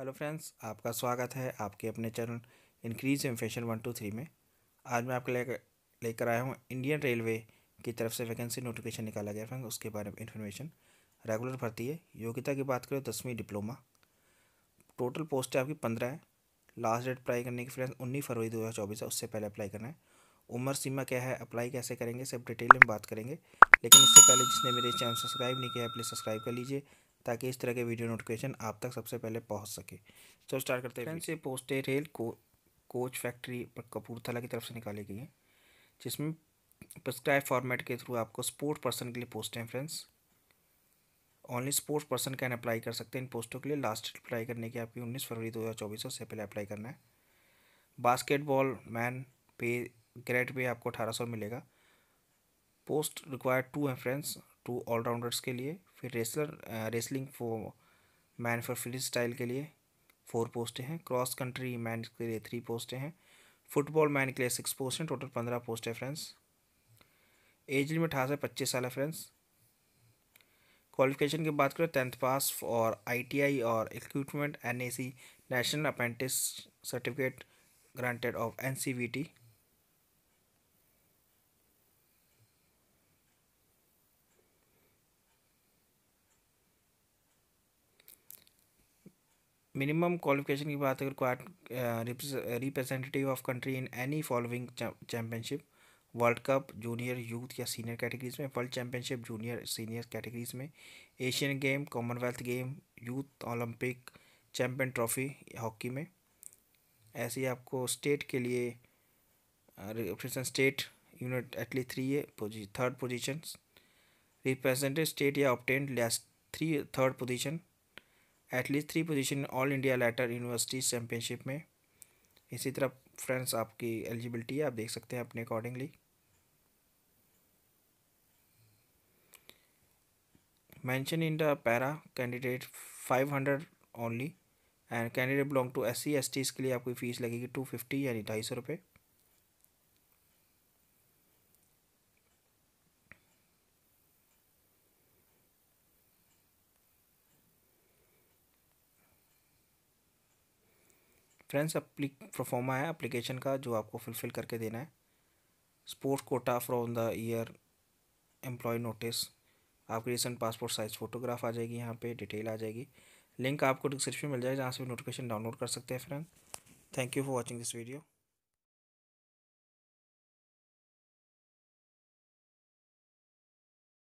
hello friends आपका स्वागत है आपके अपने channel increase in fashion one two three में आज मैं आपके लेकर लेकर आया हूँ इंडियन रेलवे की तरफ से वैकेंसी नोटिफिकेशन निकाला गया फ्रेंड्स उसके बारे में इन्फॉर्मेशन रेगुलर भर्ती है योग्यता की बात करें तो दसवीं डिप्लोमा टोटल पोस्ट है आपकी पंद्रह है लास्ट डेट अप्लाई करने की फ्रेंड्स उन्नीस फरवरी दो हज़ार चौबीस है उससे पहले अप्लाई करना है उम्र सीमा क्या है अप्लाई कैसे करेंगे सब डिटेल में बात करेंगे लेकिन इससे पहले जिसने मेरे चैनल सब्सक्राइब नहीं किया है प्लीज़ सब्सक्राइब कर लीजिए ताकि इस तरह के वीडियो नोटिफिकेशन आप तक सबसे पहले पहुंच सके तो स्टार्ट करते हैं फ्रेंड्स ये पोस्टे रेल को कोच फैक्ट्री कपूरथला की तरफ से निकाली गई है जिसमें प्रस्क्राइब फॉर्मेट के थ्रू आपको स्पोर्ट पर्सन के लिए पोस्टें हैं friends only sports person can apply कर सकते हैं इन पोस्टों के लिए लास्ट अप्लाई करने की आपकी उन्नीस फरवरी दो हज़ार चौबीस से पहले अप्लाई करना है बास्केटबॉल मैन पे ग्रेड पे आपको अठारह सौ मिलेगा पोस्ट रिक्वायर्ड टू हैं फ्रेंड्स टू ऑलराउंडर्स के लिए फिर wrestler wrestling four man for free style के लिए फोर पोस्टें हैं क्रॉस कंट्री मैन के लिए थ्री पोस्टें हैं फुटबॉल मैन के लिए सिक्स पोस्ट हैं टोटल पंद्रह पोस्ट है फ्रेंड्स एज लिमिट अठारह से पच्चीस साल है फ्रेंड्स क्वालिफिकेशन की बात करें टेंथ पास और आईटीआई और equipment NAC national apprentice certificate granted of NCVT minimum qualification की बात अगर क्वार representative of country in any following championship world cup junior youth या सीनियर कैटेगरीज में world championship junior senior categories में Asian game Commonwealth game youth Olympic champion trophy hockey में ऐसे ही आपको स्टेट के लिए represent state unit at least three third position represented state या obtained least three third position at least three position all India letter university championship में इसी तरह फ्रेंड्स आपकी एलिजिबिलिटी है आप देख सकते हैं अपने accordingly in the para candidate five hundred only and candidate belong to S C S T इसके लिए आपकी फ़ीस लगेगी टू फिफ्टी यानी ढाई सौ रुपये फ्रेंड्स अप्लिक प्रोफॉर्मा है अप्लीकेशन का जो आपको फुलफ़िल करके देना है sports quota from the year employ notice आपकी रिसेंट पासपोर्ट साइज़ फ़ोटोग्राफ आ जाएगी यहाँ पे डिटेल आ जाएगी लिंक आपको डिस्क्रिप्शन मिल जाएगा जहाँ से नोटिफिकेशन डाउनलोड कर सकते हैं friend thank you for watching this video